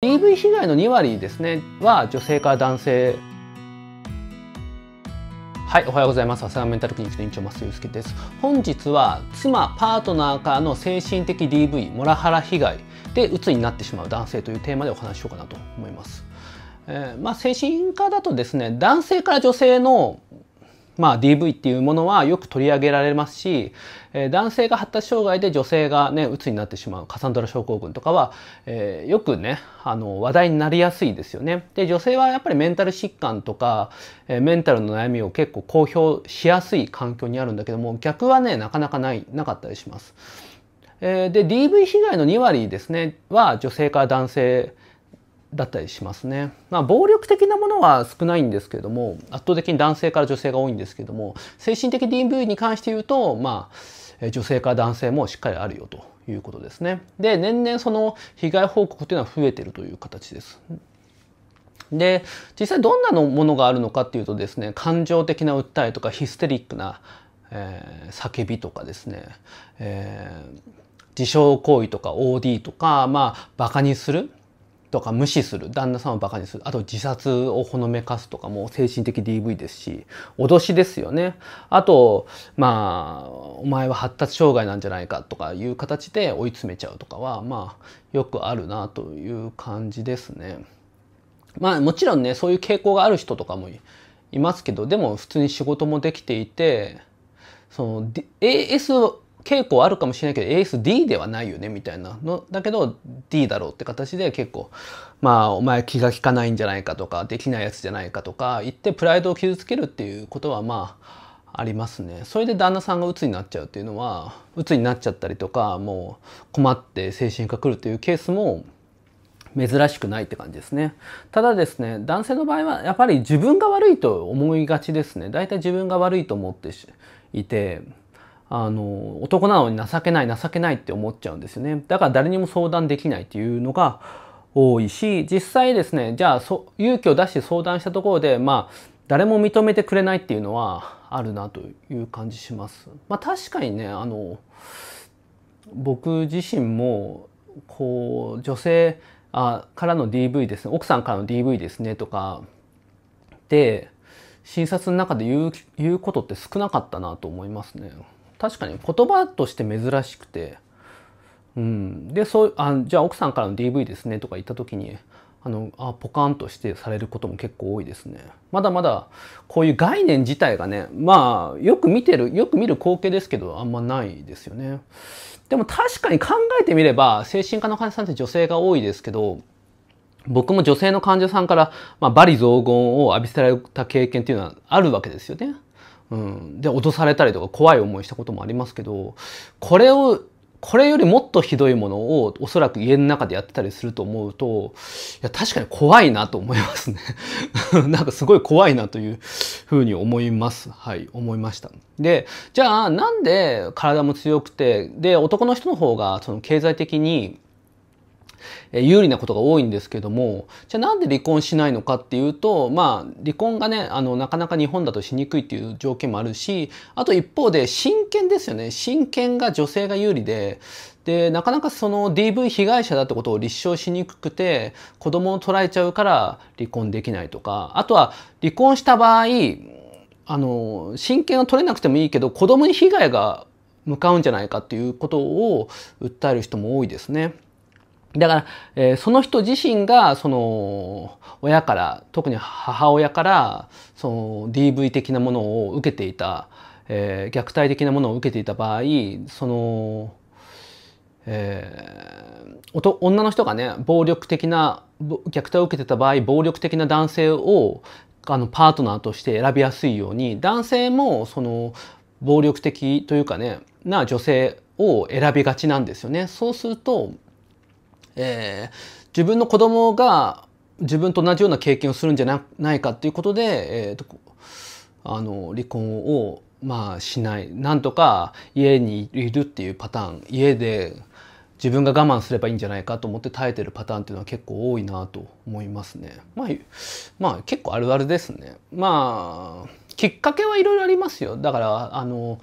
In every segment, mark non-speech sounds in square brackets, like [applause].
DV 被害の2割ですねは女性から男性はい、おはようございます。浅川メンタルクリニックの院長、増祐介です。本日は、妻、パートナーからの精神的 DV、モラハラ被害で、鬱になってしまう男性というテーマでお話ししようかなと思います。えー、まあ、精神科だとですね、男性から女性のまあ、DV っていうものはよく取り上げられますし、えー、男性が発達障害で女性がね、鬱になってしまうカサンドラ症候群とかは、えー、よくね、あの、話題になりやすいですよね。で、女性はやっぱりメンタル疾患とか、えー、メンタルの悩みを結構公表しやすい環境にあるんだけども、逆はね、なかなかない、なかったりします。えー、で、DV 被害の2割ですね、は女性から男性、だったりしますね。まあ、暴力的なものは少ないんですけども、圧倒的に男性から女性が多いんですけども、精神的 DV に関して言うと、まあ、女性から男性もしっかりあるよということですね。で、年々その被害報告というのは増えてるという形です。で、実際どんなのものがあるのかっていうとですね、感情的な訴えとかヒステリックな、えー、叫びとかですね、えー、自傷行為とか OD とか、まあ、バカにするとか無視する旦那さんをバカにするあと自殺をほのめかすとかも精神的 DV ですし脅しですよねあとまあお前は発達障害なんじゃないかとかいう形で追い詰めちゃうとかはまあよくあるなという感じですね。まあもちろんねそういう傾向がある人とかもいますけどでも普通に仕事もできていてその AS 傾向あるかもしれないけど ASD ではないよねみたいなのだけど D だろうって形で結構まあお前気が利かないんじゃないかとかできないやつじゃないかとか言ってプライドを傷つけるっていうことはまあありますねそれで旦那さんが鬱になっちゃうっていうのは鬱になっちゃったりとかもう困って精神科来るというケースも珍しくないって感じですね。ただですね、男性の場合はやっぱり自分が悪いと思いがちですね。だいたい自分が悪いと思っていて、あの、男なのに情けない情けないって思っちゃうんですよね。だから誰にも相談できないっていうのが多いし、実際ですね、じゃあそ勇気を出して相談したところで、まあ、誰も認めてくれないっていうのはあるなという感じします。まあ、確かにね、あの、僕自身も、こう、女性あからの DV ですね、奥さんからの DV ですねとか、で、診察の中で言う言うことって少なかったなと思いますね。確かに言葉として珍しくて、うん、でそうあじゃあ奥さんからの DV ですねとか言った時にあのあポカンとしてされることも結構多いですねまだまだこういう概念自体がねまあよく見てるよく見る光景ですけどあんまないですよねでも確かに考えてみれば精神科の患者さんって女性が多いですけど僕も女性の患者さんから、まあ、罵詈雑言を浴びせられた経験っていうのはあるわけですよね。うん、で脅されたりとか怖い思いしたこともありますけどこれをこれよりもっとひどいものをおそらく家の中でやってたりすると思うといや確かに怖いなと思いますね [laughs] なんかすごい怖いなというふうに思いますはい思いましたでじゃあなんで体も強くてで男の人の方がその経済的にえ有利なことが多いんですけどもじゃあなんで離婚しないのかっていうとまあ離婚がねあのなかなか日本だとしにくいっていう条件もあるしあと一方で親権ですよね親権が女性が有利ででなかなかその DV 被害者だってことを立証しにくくて子供を捉えちゃうから離婚できないとかあとは離婚した場合あの親権は取れなくてもいいけど子供に被害が向かうんじゃないかっていうことを訴える人も多いですね。だから、えー、その人自身が、その、親から、特に母親から、その DV 的なものを受けていた、えー、虐待的なものを受けていた場合、その、えー、女の人がね、暴力的な、虐待を受けてた場合、暴力的な男性を、あの、パートナーとして選びやすいように、男性も、その、暴力的というかね、な女性を選びがちなんですよね。そうすると、えー、自分の子供が自分と同じような経験をするんじゃないかっていうことで、えーと、とあの離婚をまあしないなんとか家にいるっていうパターン家で自分が我慢すればいいんじゃないかと思って耐えてるパターンっていうのは結構多いなと思いますね。まあ、まあ、結構あるあるですね。まあきっかけはいろいろありますよ。だからあの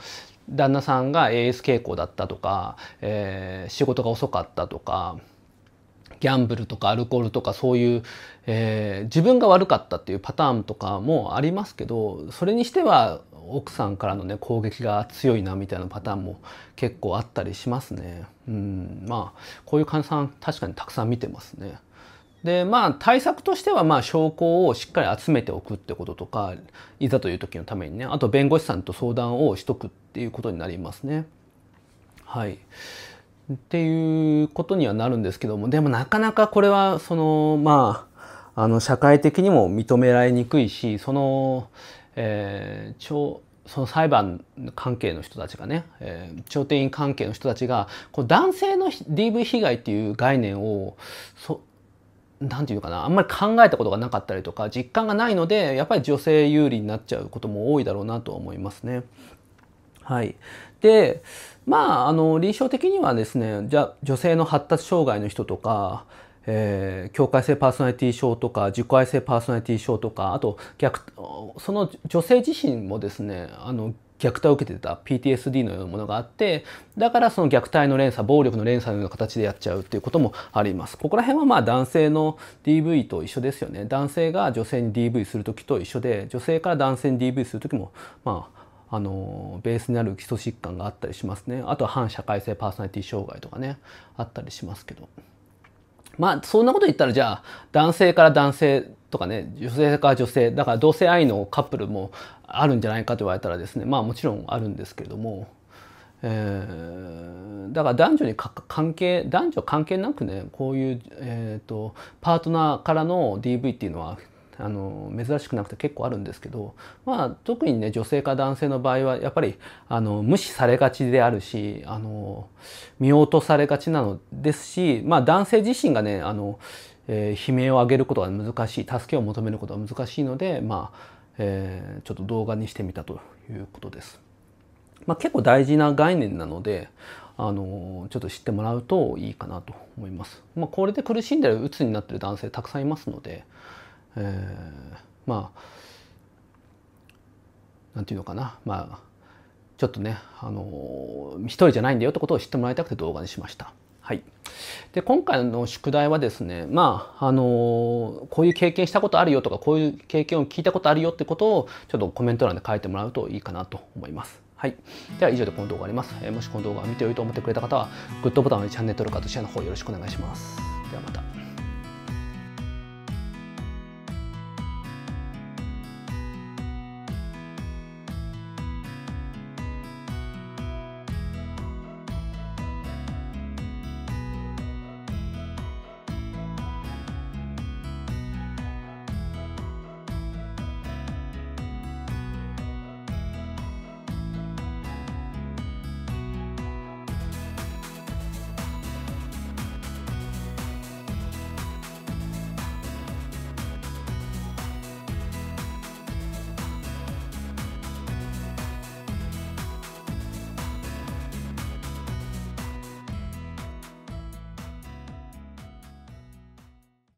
旦那さんが AS 傾向だったとか、えー、仕事が遅かったとかギャンブルとかアルコールとかそういう、えー、自分が悪かったっていうパターンとかもありますけどそれにしては奥さんからのね攻撃が強いなみたいなパターンも結構あったりしますね。うんまあこういう患者さん確かにたくさん見てますね。でまあ対策としてはまあ証拠をしっかり集めておくってこととかいざという時のためにねあと弁護士さんと相談をしとくっていうことになりますね。はいっていうことにはなるんですけどもでもなかなかこれはそのまああの社会的にも認められにくいしその、えー、超その裁判関係の人たちがね、えー、調停員関係の人たちがこう男性の DV 被害っていう概念をそなんていうかなあんまり考えたことがなかったりとか実感がないのでやっぱり女性有利になっちゃうことも多いだろうなとは思いますね。はい。で、まあ、あの、臨床的にはですね、じゃ女性の発達障害の人とか、えー、境界性パーソナリティ症とか自己愛性パーソナリティ症とかあと逆その女性自身もですねあの虐待を受けてた PTSD のようなものがあってだからその虐待の連鎖暴力の連鎖のような形でやっちゃうっていうこともありますここら辺はまあ男性の DV と一緒ですよね男性が女性に DV する時と一緒で女性から男性に DV する時もまああのベースになる基礎疾患があったりしますねあとは反社会性パーソナリティ障害とかねあったりしますけどまあそんなこと言ったらじゃあ男性から男性とかね女性から女性だから同性愛のカップルもあるんじゃないかと言われたらですねまあもちろんあるんですけれども、えー、だから男女に関係男女関係なくねこういう、えーと、とパートナーからの DV っていうのはあの珍しくなくて結構あるんですけど、まあ、特にね女性か男性の場合はやっぱりあの無視されがちであるしあの見落とされがちなのですし、まあ、男性自身がねあの、えー、悲鳴を上げることが難しい助けを求めることが難しいので、まあえー、ちょっと動画にしてみたということです。まあ、結構大事な概念なのであのちょっと知ってもらうといいかなと思います。まあ、これで苦しんでる鬱になってる男性たくさんいますので、えー、まあなんていうのかなまあちょっとね、あのー、一人じゃないんだよってことを知ってもらいたくて動画にしました。はい、で今回の宿題はですね、まああのー、こういう経験したことあるよとかこういう経験を聞いたことあるよってことをちょっとコメント欄で書いてもらうといいかなと思います。はい、では以上でこの動画終わります、えー、もしこの動画を見てよいと思ってくれた方はグッドボタンのチャンネル登録とシェアの方よろしくお願いします。ではまた。